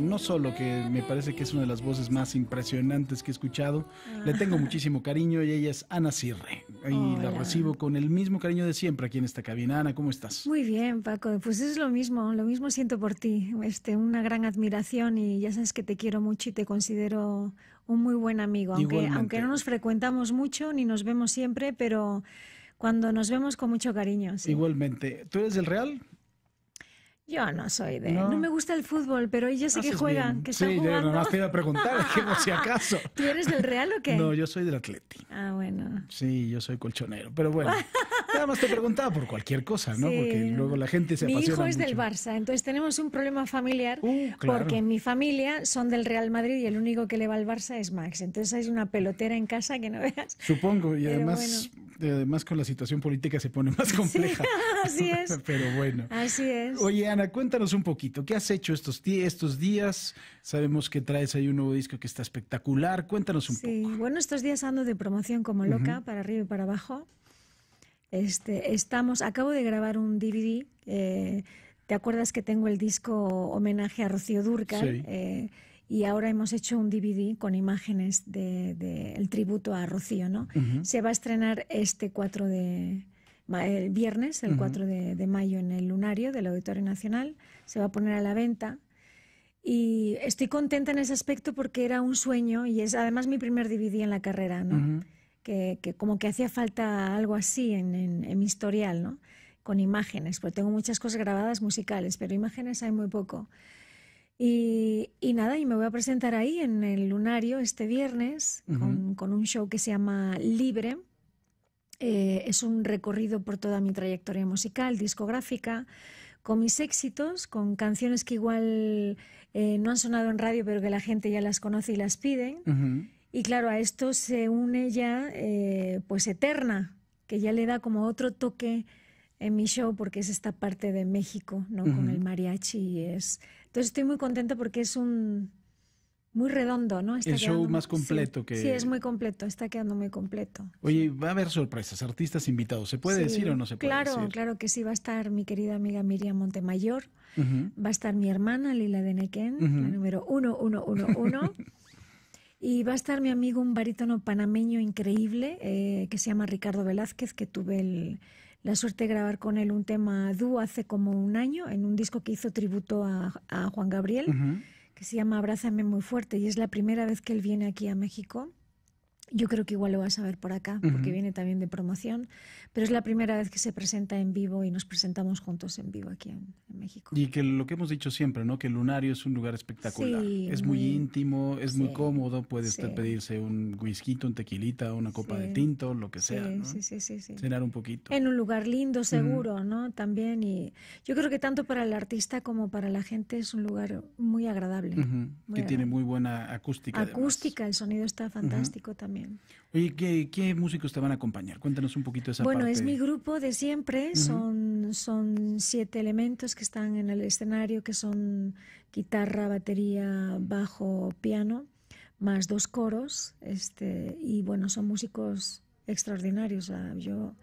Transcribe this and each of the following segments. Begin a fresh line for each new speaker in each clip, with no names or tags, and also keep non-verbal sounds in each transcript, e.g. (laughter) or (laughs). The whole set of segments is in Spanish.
no solo que me parece que es una de las voces más impresionantes que he escuchado, ah. le tengo muchísimo cariño y ella es Ana Sirre Y oh, la recibo con el mismo cariño de siempre aquí en esta cabina. Ana, ¿cómo estás?
Muy bien, Paco. Pues es lo mismo, lo mismo siento por ti. Este, una gran admiración y ya sabes que te quiero mucho y te considero un muy buen amigo, aunque, aunque no nos frecuentamos mucho ni nos vemos siempre, pero cuando nos vemos con mucho cariño.
Igualmente. ¿Tú eres del Real?
Yo no soy de. No, me gusta el fútbol, pero ah, yo sé que juegan, que están sí, jugando. Sí, no no has preguntar a preguntar, no
si acaso. (laughs) ¿Tú eres del
Real o qué? No,
yo soy del Atleti.
Ah, bueno.
Sí, yo soy colchonero, pero bueno. (laughs) nada más te preguntaba por cualquier cosa, ¿no? Porque luego la gente se apasiona Mi hijo es del
Barça, entonces tenemos un problema familiar uh, porque mi familia son del Real Madrid y el único que le va al Barça es Max. Entonces hay una pelotera en casa que no veas.
Supongo, y además, además con la situación política se pone más (laughs) compleja. Sí, así es. (laughs) Pero bueno.
Así es.
Oye, Ana, cuéntanos un poquito, ¿qué has hecho estos, estos días? Sabemos que traes ahí un nuevo disco que está espectacular. Cuéntanos un poco.
Sí, bueno, estos días ando de promoción como loca, para arriba y para abajo. Este, estamos, acabo de grabar un DVD. Eh, ¿Te acuerdas que tengo el disco homenaje a Rocío Durca? Eh, y ahora hemos hecho un DVD con imágenes del tributo a Rocío, ¿no? Se va a estrenar este 4 de el viernes, el 4 de, mayo en el Lunario del Auditorio Nacional, se va a poner a la venta. Y estoy contenta en ese aspecto porque era un sueño y es además mi primer DVD en la carrera, ¿no? que, como que hacía falta algo así en, mi historial, ¿no? Con imágenes, porque tengo muchas cosas grabadas musicales, pero imágenes hay muy poco. Y, nada, y me voy a presentar ahí en el Lunario este viernes con, un show que se llama Libre. Eh, es un recorrido por toda mi trayectoria musical, discográfica, con mis éxitos, con canciones que igual eh, no han sonado en radio, pero que la gente ya las conoce y las piden. Uh y claro, a esto se une ya eh, pues Eterna, que ya le da como otro toque en mi show porque es esta parte de México, ¿no? Con el mariachi y es... Entonces estoy muy contenta porque es un... Muy redondo, ¿no? Está el show más completo que... Sí, es muy completo, está quedando muy completo.
Oye, va a haber sorpresas, artistas invitados. ¿Se puede decir o no se puede claro, decir? Claro,
claro que sí. Va a estar mi querida amiga Miriam Montemayor, va a estar mi hermana Lila de Nequén, la número 1111. Y va a estar mi amigo, un barítono panameño increíble, eh, que se llama Ricardo Velázquez, que tuve la suerte de grabar con él un tema dúo hace como un año, en un disco que hizo tributo a, Juan Gabriel, que se llama Abrázame muy fuerte, y es la primera vez que él viene aquí a México. Yo creo que igual lo vas a ver por acá, porque viene también de promoción, pero es la primera vez que se presenta en vivo y nos presentamos juntos en vivo aquí en, México.
Y que lo que hemos dicho siempre, ¿no? Que el Lunario es un lugar espectacular. es muy, íntimo, es muy cómodo, puede pedirse un whisky, un tequilita, una copa de tinto, lo que sea. Sí, sí, sí, Cenar un poquito.
En un lugar lindo, seguro, ¿no? También. Y yo creo que tanto para el artista como para la gente es un lugar muy agradable. que tiene
muy buena acústica.
Acústica, el sonido está fantástico también.
Oye, ¿qué, músicos te van a acompañar? Cuéntanos un poquito esa parte. Bueno, es mi
grupo de siempre, son, son siete elementos que están en el escenario, que son guitarra, batería, bajo, piano, más dos coros, este, y bueno, son músicos extraordinarios. yo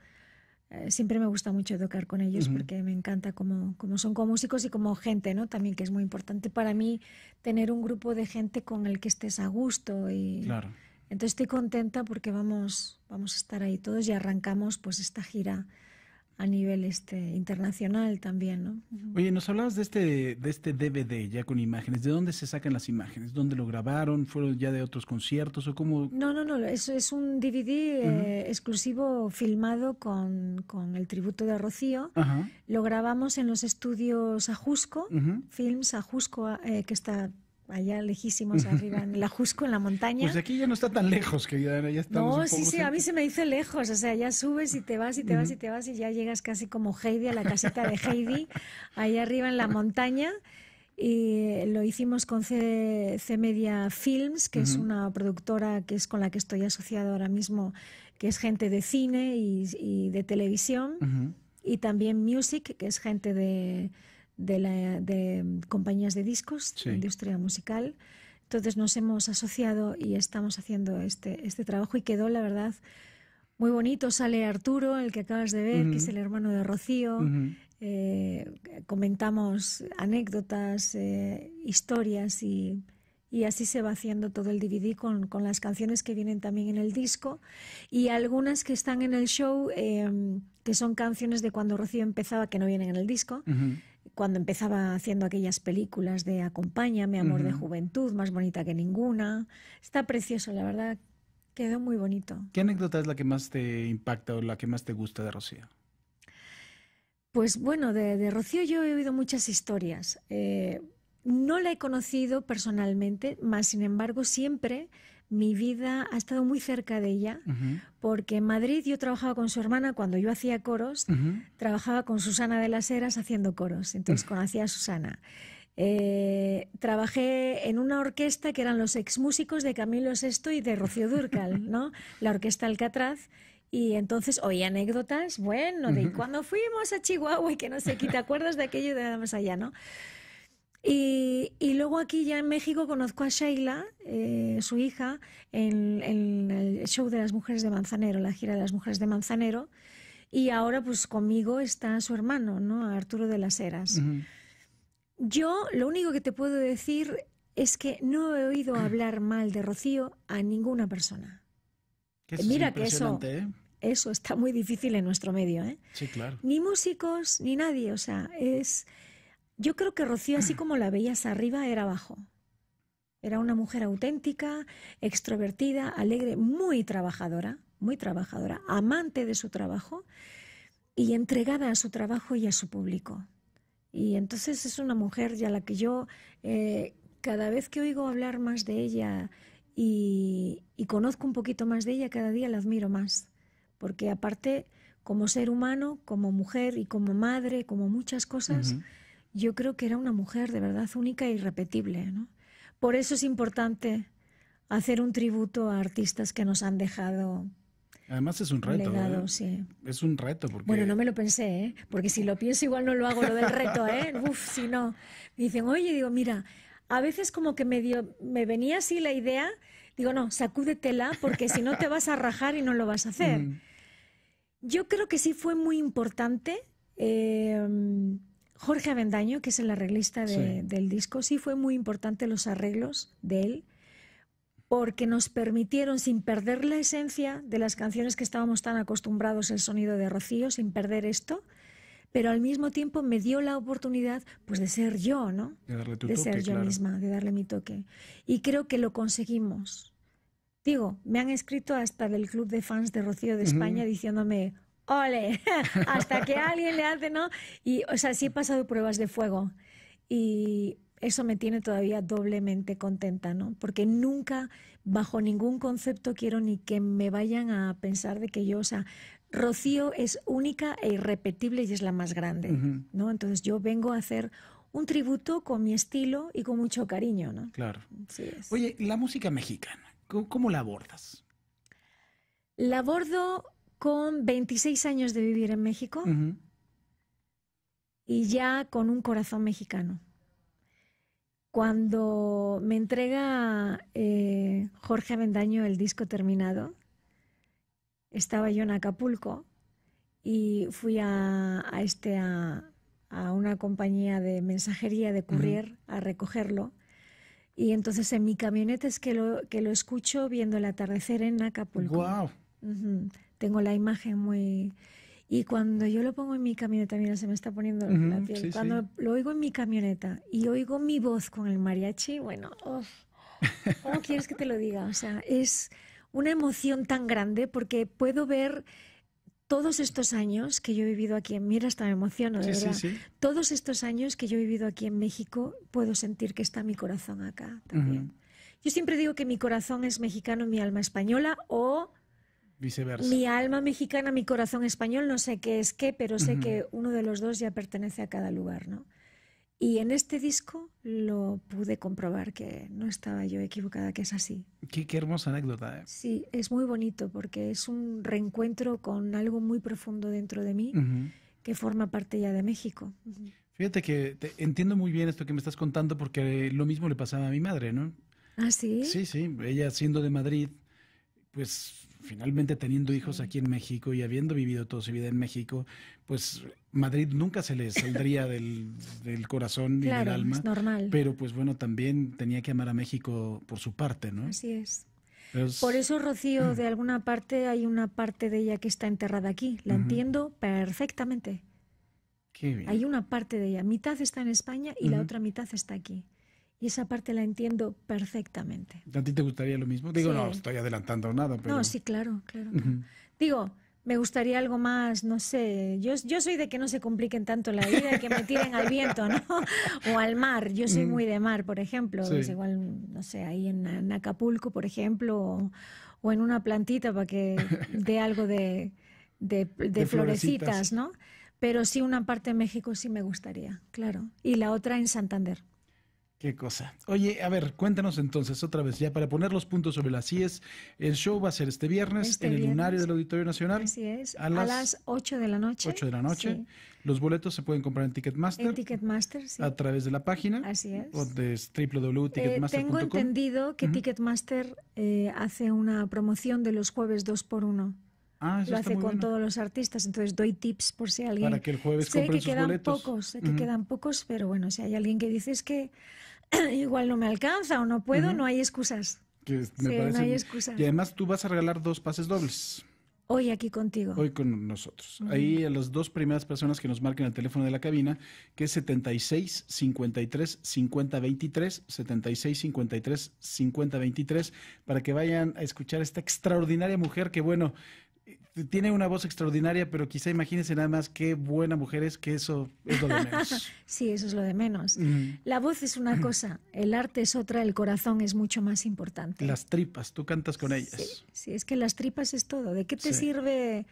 eh, siempre me gusta mucho tocar con ellos porque me encanta como, como son como músicos y como gente, ¿no? También que es muy importante para mí tener un grupo de gente con el que estés a gusto y... Claro entonces estoy contenta porque vamos, vamos a estar ahí todos y arrancamos pues esta gira a nivel este internacional también, ¿no? Oye,
nos hablabas de este de este DVD ya con imágenes. ¿De dónde se sacan las imágenes? ¿Dónde lo grabaron? ¿Fueron ya de otros conciertos o cómo?
No, no, no. Es, es un DVD eh, exclusivo filmado con, con, el tributo de Rocío. Lo grabamos en los estudios Ajusco, Films Ajusco, eh, que está allá lejísimos arriba en (laughs) la Jusco, en la montaña. Pues
aquí ya no está tan lejos, que ya, No, sí, sí, a mí
se me dice lejos, o sea, ya subes y te vas y te vas y te vas y ya llegas casi como Heidi a la casita de Heidi, allá (laughs) arriba en la montaña. Y lo hicimos con C, Media Films, que es una productora que es con la que estoy asociado ahora mismo, que es gente de cine y, de televisión, y también Music, que es gente de de, mm, compañías de discos, de industria musical. Entonces nos hemos asociado y estamos haciendo este, este, trabajo y quedó, la verdad, muy bonito. Sale Arturo, el que acabas de ver, que es el hermano de Rocío. Eh, comentamos anécdotas, eh, historias y, así se va haciendo todo el DVD con, las canciones que vienen también en el disco y algunas que están en el show, eh, que son canciones de cuando Rocío empezaba que no vienen en el disco cuando empezaba haciendo aquellas películas de Acompáñame, Amor de Juventud, más bonita que ninguna. Está precioso, la verdad, quedó muy bonito.
¿Qué anécdota es la que más te impacta o la que más te gusta de Rocío?
Pues bueno, de, Rocío yo he oído muchas historias. Eh, no la he conocido personalmente, más sin embargo siempre mi vida ha estado muy cerca de ella, porque en Madrid yo trabajaba con su hermana cuando yo hacía coros, trabajaba con Susana de las Heras haciendo coros, entonces mm. conocía a Susana. Eh, trabajé en una orquesta que eran los exmúsicos de Camilo VI y de Rocío Durcal, (laughs) ¿no? La orquesta Alcatraz. Y entonces oí anécdotas, bueno, de cuando fuimos a Chihuahua y que no se quita, ¿te acuerdas de aquello de nada más allá, no? Y, luego aquí ya en México conozco a Sheila, eh, su hija, en, el show de las mujeres de Manzanero, la gira de las mujeres de Manzanero. Y ahora pues conmigo está su hermano, ¿no? Arturo de las Heras. Yo lo único que te puedo decir es que no he oído (clears throat) hablar mal de Rocío a ninguna persona.
Eh, mira que eso, ¿eh?
eso está muy difícil en nuestro medio, ¿eh? Sí, claro. Ni músicos, ni nadie, o sea, es yo creo que Rocío, así mm. como la veías arriba, era abajo. Era una mujer auténtica, extrovertida, alegre, muy trabajadora, muy trabajadora, amante de su trabajo y entregada a su trabajo y a su público. Y entonces es una mujer ya la que yo, eh, cada vez que oigo hablar más de ella y, conozco un poquito más de ella, cada día la admiro más. Porque aparte, como ser humano, como mujer y como madre, como muchas cosas, yo creo que era una mujer de verdad única e irrepetible. ¿no? Por eso es importante hacer un tributo a artistas que nos han dejado
Además es un reto. ¿eh? Es un reto. Porque... Bueno,
no me lo pensé, ¿eh? porque si lo pienso igual no lo hago lo del reto, ¿eh? (laughs) Uf, si no. dicen, oye, digo, mira, a veces como que me, dio, me venía así la idea, digo, no, sacúdetela porque si no te vas a rajar y no lo vas a hacer. Mm. Yo creo que sí fue muy importante. Eh, Jorge Avendaño, que es el arreglista del disco, sí fue muy importante los arreglos de él, porque nos permitieron, sin perder la esencia de las canciones que estábamos tan acostumbrados, el sonido de Rocío, sin perder esto, pero al mismo tiempo me dio la oportunidad pues de ser yo, ¿no?
De, darle tu ser yo misma,
de darle mi toque. Y creo que lo conseguimos. Digo, me han escrito hasta del club de fans de Rocío de España diciéndome, ole, (laughs) hasta que alguien le hace, ¿no? Y, o sea, sí he pasado pruebas de fuego y eso me tiene todavía doblemente contenta, ¿no? Porque nunca, bajo ningún concepto, quiero ni que me vayan a pensar de que yo, o sea, Rocío es única e irrepetible y es la más grande, ¿no? Entonces yo vengo a hacer un tributo con mi estilo y con mucho cariño, ¿no?
Claro. Sí Oye, la música mexicana, cómo la abordas?
La abordo con 26 años de vivir en México y ya con un corazón mexicano. Cuando me entrega eh, Jorge Avendaño el disco terminado, estaba yo en Acapulco y fui a, este, a, una compañía de mensajería de courier a recogerlo. Y entonces en mi camioneta es que lo, escucho viendo el atardecer en Acapulco. ¡Guau! Tengo la imagen muy... Y cuando yo lo pongo en mi camioneta, mira, se me está poniendo la piel. cuando lo oigo en mi camioneta y oigo mi voz con el mariachi, bueno, ¿cómo quieres que te lo diga? O sea, es una emoción tan grande porque puedo ver todos estos años que yo he vivido aquí en mira hasta me emociono de verdad todos estos años que yo he vivido aquí en México puedo sentir que está mi corazón acá también yo siempre digo que mi corazón es mexicano mi alma española o
viceversa. Mi
alma mexicana, mi corazón español, no sé qué es qué, pero sé que uno de los dos ya pertenece a cada lugar, ¿no? Y en este disco lo pude comprobar que no estaba yo equivocada, que es así.
Qué, hermosa anécdota. ¿eh?
Sí, es muy bonito porque es un reencuentro con algo muy profundo dentro de mí que forma parte ya de México.
Fíjate que entiendo muy bien esto que me estás contando porque lo mismo le pasaba a mi madre, ¿no? Ah, sí. Sí, sí. Ella siendo de Madrid, pues finalmente teniendo hijos aquí en México y habiendo vivido toda su vida en México, pues Madrid nunca se le saldría del, corazón y del alma.
normal. Pero
pues bueno, también tenía que amar a México por su parte, ¿no? Así es. Pues por eso,
Rocío, de alguna parte hay una parte de ella que está enterrada aquí. La entiendo perfectamente. Qué bien. Hay una parte de ella. Mitad está en España y la otra mitad está aquí. Y esa parte la entiendo perfectamente.
¿A ti te gustaría lo mismo? Digo, no, estoy adelantando nada. Pero... No, sí,
claro, claro. Digo, me gustaría algo más, no sé, yo, yo soy de que no se compliquen tanto la vida, que me tiren al viento, ¿no? O al mar, yo soy mm. muy de mar, por ejemplo, igual, no sé, ahí en, Acapulco, por ejemplo, o, en una plantita para que dé algo de, florecitas, ¿no? Pero sí una parte en México sí me gustaría, claro, y la otra en Santander.
Qué cosa. Oye, a ver, cuéntanos entonces otra vez, ya para poner los puntos sobre las IES, el show va a ser este viernes este en el lunario del Auditorio Nacional. Así es, a las,
8 de la noche. 8 de la noche.
Los boletos se pueden comprar en Ticketmaster. En
Ticketmaster, sí. A
través de la página. Así es. O de eh, tengo entendido
que Ticketmaster eh, hace una promoción de los jueves 2 por 1 Ah, lo hace con todos los artistas, entonces doy tips por si alguien. Para que el jueves sé que quedan pocos, sé que quedan pocos, pero bueno, si hay alguien que dice es que (clears throat) igual no me alcanza o no puedo, no hay excusas.
sí, no hay excusas. Y además tú vas a regalar dos pases dobles.
Hoy aquí contigo. Hoy
con nosotros. Ahí a las dos primeras personas que nos marquen el teléfono de la cabina, que es 76 53 50 23, 76 53 50 para que vayan a escuchar a esta extraordinaria mujer que, bueno, tiene una voz extraordinaria, pero quizá imagínense nada más qué buena mujer es, que eso es lo de menos. (laughs)
sí, eso es lo de menos. La voz es una cosa, el arte es otra, el corazón es mucho más importante.
Las tripas, tú cantas con ellas.
Sí, es que las tripas es todo. ¿De qué te sirve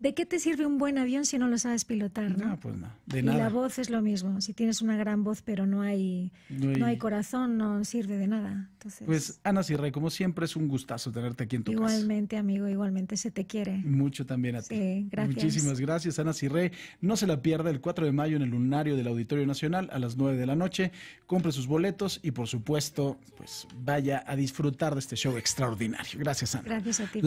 ¿De qué te sirve un buen avión si no lo sabes pilotar? No, pues
no. De y la
voz es lo mismo. Si tienes una gran voz pero no hay, no hay, corazón, no sirve de nada. Entonces, pues
Ana Cirre, como siempre, es un gustazo tenerte aquí en tu casa.
Igualmente, amigo, igualmente se te quiere.
Mucho también a ti.
Sí, gracias. Muchísimas
gracias, Ana Sirrey. No se la pierda el 4 de mayo en el lunario del Auditorio Nacional a las 9 de la noche. Compre sus boletos y, por supuesto, pues vaya a disfrutar de este show extraordinario. Gracias, Ana.
Gracias a ti.